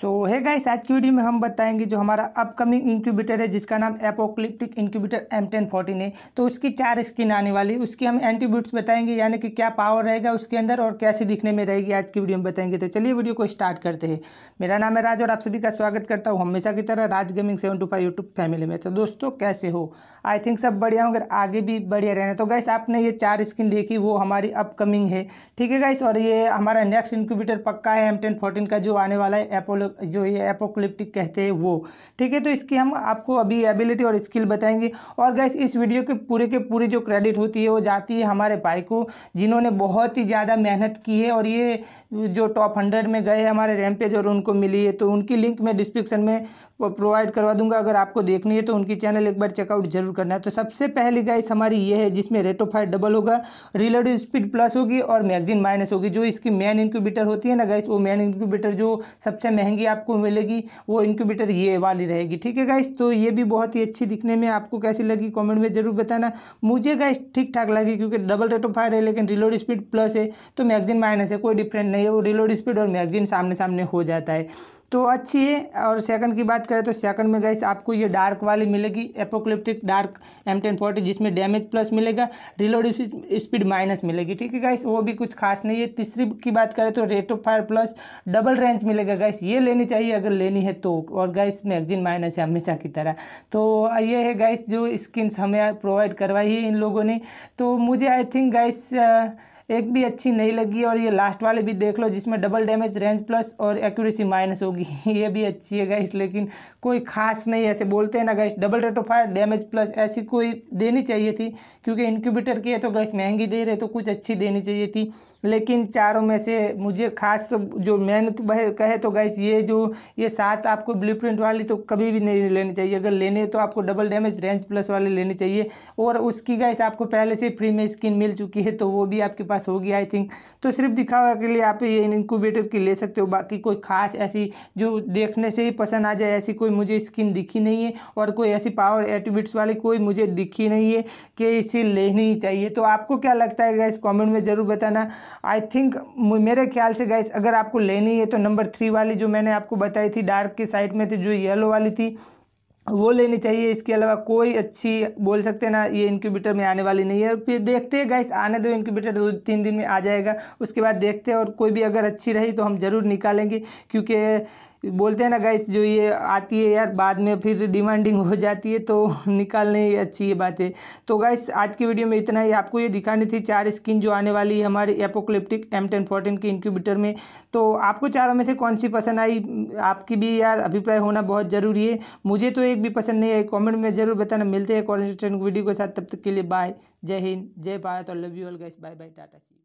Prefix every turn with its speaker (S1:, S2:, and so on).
S1: सो है गाइस आज की वीडियो में हम बताएंगे जो हमारा अपकमिंग इंक्यूबेटर है जिसका नाम apocalyptic incubator M ten fourteen है तो उसकी चार स्किन आने वाली उसकी हम एंटीब्यूट्स बताएंगे यानी कि क्या पावर रहेगा उसके अंदर और कैसे दिखने में रहेगी आज की वीडियो में बताएंगे तो चलिए वीडियो को स्टार्ट करते हैं मेरा नाम है राज और आप सभी का स्वागत करता हूँ हमेशा की तरह Raj gaming seven two five YouTube family में तो दोस्तों कैसे हो आई थिंक सब बढ़िया होंगे आगे भी बढ़िया रहना तो गाइस आपने ये चार स्किन देखी वो हमारी अपकमिंग है ठीक है गाइस और ये हमारा नेक्स्ट इंक्यूबेटर पक्का है एम टेन फोर्टीन का जो आने वाला है एपोलो जो ये एपोक्लिप्टिक कहते हैं वो ठीक है तो इसकी हम आपको अभी एबिलिटी और स्किल बताएंगे और गैस इस वीडियो के पूरे के पूरे जो क्रेडिट होती है वो जाती है हमारे भाई को जिन्होंने बहुत ही ज़्यादा मेहनत की है और ये जो टॉप हंड्रेड में गए हमारे रैम पेज और उनको मिली है तो उनकी लिंक मैं डिस्क्रिप्शन में प्रोवाइड करवा दूंगा अगर आपको देखनी है तो उनकी चैनल एक बार चेकआउट जरूर करना है तो सबसे पहली गाइस हमारी ये है जिसमें रेट ऑफ डबल होगा रिलोड स्पीड प्लस होगी और मैगजीन माइनस होगी जो इसकी मेन इंक्यूबेटर होती है ना गाइस वो मेन इंक्यूबेटर जो सबसे महंगी महंगी आपको मिलेगी वो इनक्यूबेटर ये वाली रहेगी ठीक है गाइस तो ये भी बहुत ही अच्छी दिखने में आपको कैसी लगी कमेंट में ज़रूर बताना मुझे गाइस ठीक ठाक लगी क्योंकि डबल रेट ऑफ फायर है लेकिन रिलोड स्पीड प्लस है तो मैगजीन माइनस है कोई डिफरेंट नहीं है वो रिलोड स्पीड और मैगजीन सामने सामने हो जाता है तो अच्छी है और सेकंड की बात करें तो सेकंड में गैस आपको ये डार्क वाली मिलेगी apocalyptic dark M ten forty जिसमें डैमेज प्लस मिलेगा रिलोड स्पीड माइनस मिलेगी ठीक है गैस वो भी कुछ खास नहीं है तीसरी की बात करें तो rate of fire plus double range मिलेगा गैस ये लेनी चाहिए अगर लेनी है तो और गैस मैगजीन माइनस है हमेशा की तरह तो ये है गैस जो स्किन्स हमें प्रोवाइड करवाई है इन लोगों ने तो मुझे आई थिंक गैस एक भी अच्छी नहीं लगी और ये लास्ट वाले भी देख लो जिसमें डबल डैमेज रेंज प्लस और एक्यूरेसी माइनस होगी ये भी अच्छी है गाइस लेकिन कोई खास नहीं ऐसे बोलते हैं ना guys double rate of fire damage plus ऐसी कोई देनी चाहिए थी क्योंकि इंक्यूबेटर की है तो गैस महंगी दे रहे तो कुछ अच्छी देनी चाहिए थी लेकिन चारों में से मुझे खास जो मेन कहे तो गैस ये जो ये सात आपको ब्लू प्रिंट वाली तो कभी भी नहीं लेनी चाहिए अगर लेने तो आपको डबल डैमेज रेंज प्लस वाली लेनी चाहिए और उसकी गैस आपको पहले से फ्री में स्किन मिल चुकी है तो वो भी आपके पास होगी आई थिंक तो सिर्फ दिखावा के लिए आप ये इनक्यूबेटर की ले सकते हो बाकी कोई खास ऐसी जो देखने से ही पसंद आ जाए ऐसी कोई मुझे स्किन दिखी नहीं है और कोई ऐसी पावर एट्रीब्यूट्स वाली कोई मुझे दिखी नहीं है कि इसे लेनी चाहिए तो आपको क्या लगता है गैस कॉमेंट में ज़रूर बताना आई थिंक मेरे ख्याल से गाइस अगर आपको लेनी है तो नंबर थ्री वाली जो मैंने आपको बताई थी डार्क की साइड में थी जो येलो वाली थी वो लेनी चाहिए इसके अलावा कोई अच्छी बोल सकते हैं ना ये इनक्यूबेटर में आने वाली नहीं है फिर देखते हैं गाइस आने दो इनक्यूबेटर दो तीन दिन में आ जाएगा उसके बाद देखते हैं और कोई भी अगर अच्छी रही तो हम ज़रूर निकालेंगे क्योंकि बोलते हैं ना गैस जो ये आती है यार बाद में फिर डिमांडिंग हो जाती है तो निकालने अच्छी ये बात है तो गैस आज की वीडियो में इतना ही आपको ये दिखानी थी चार स्किन जो आने वाली है हमारे एपोक्लिप्टिक एम टेन फोर्टीन के इंक्यूबेटर में तो आपको चारों में से कौन सी पसंद आई आपकी भी यार अभिप्राय होना बहुत ज़रूरी है मुझे तो एक भी पसंद नहीं आई कॉमेंट में ज़रूर बताना मिलते हैं वीडियो के साथ तब तक के लिए बाय जय हिंद जय भारत और love you all guys bye bye tata C